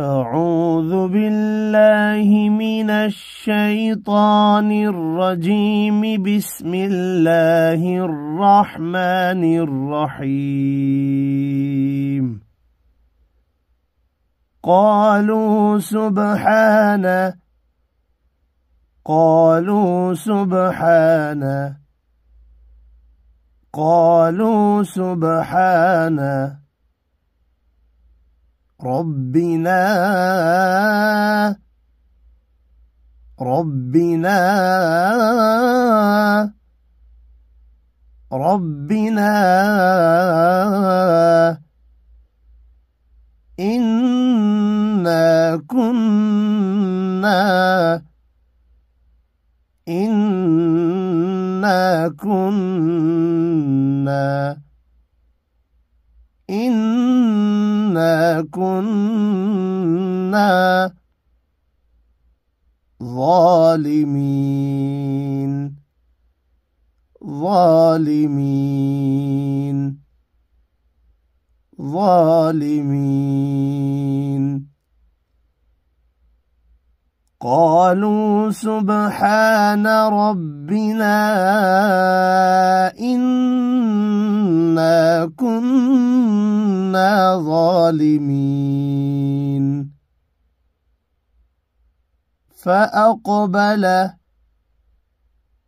أعوذ بالله من الشيطان الرجيم بسم الله الرحمن الرحيم قالوا سبحانه قالوا سبحانه قالوا سبحانه ربنا ربنا ربنا إنا كنا إنا كنا إنا إنا كنا ظالمين ظالمين ظالمين قالوا سبحان ربنا إنا كنا ظالمين الظالمين فأقبل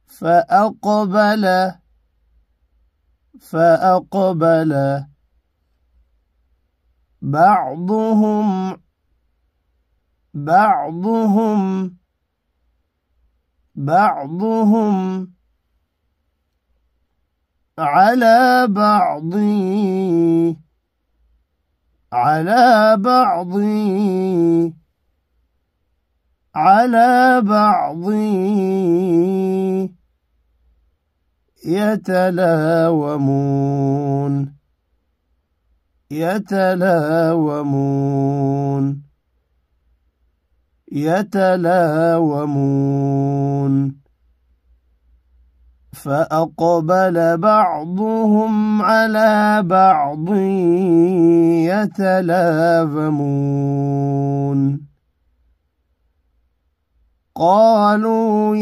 فأقبل فأقبل بعضهم بعضهم بعضهم على بعضه على بعض على بعض يتلاومون يتلاومون يتلاومون فأقبل بعضهم على بعض ويلنا قالوا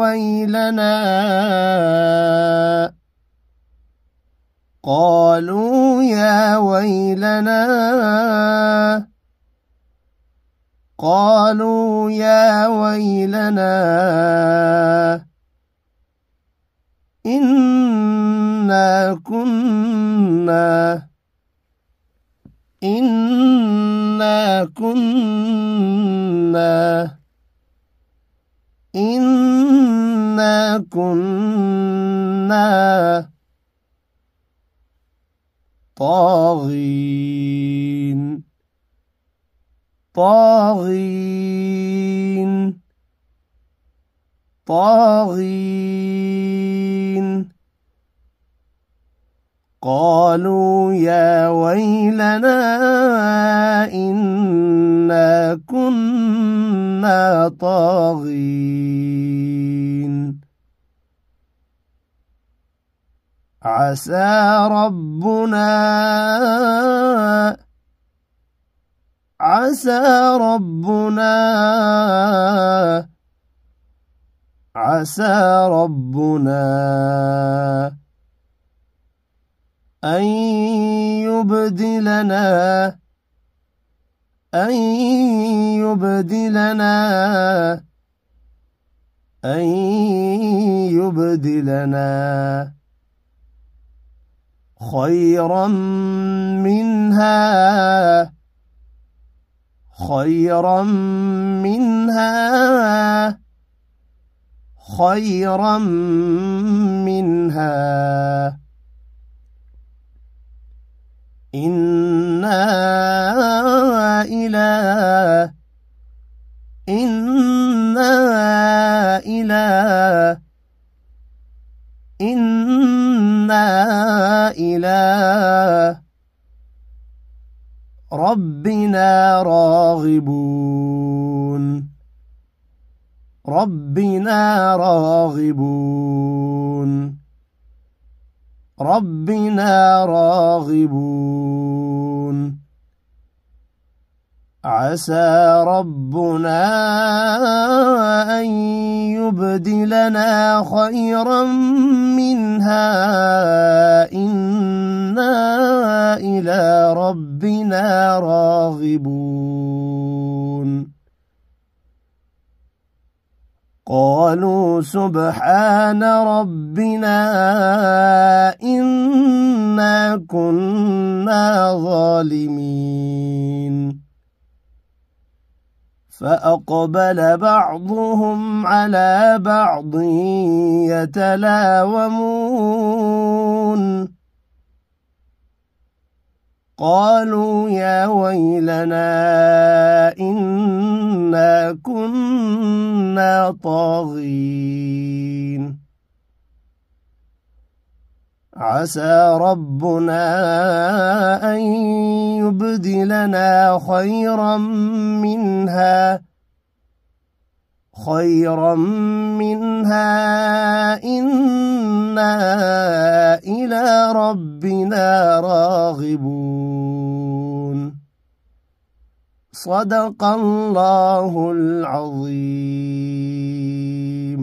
يا ويلنا قالوا يا ويلنا قالوا يا ويلنا إنا كنا إنا كنا إنا كنا طاغين طاغين طاغين قالوا يا ويلنا إنا كنا طاغين عسى ربنا عسى ربنا عسى ربنا أن يبدلنا أن يبدلنا أن يبدلنا خيرا منها خيرا منها خيرا منها إنا إلى إنا إلى إنا إلى ربنا راغبون ربنا راغبون ربنا راغبون عسى ربنا أن يبدلنا خيرا منها إنا إلى ربنا راغبون قالوا سبحان ربنا إنا كنا ظالمين فأقبل بعضهم على بعض يتلاومون قالوا يا ويلنا إنا إنا كنا طاغين عسى ربنا أن يبدلنا خيرا منها خيرا منها إنا إلى ربنا راغبون صدق الله العظيم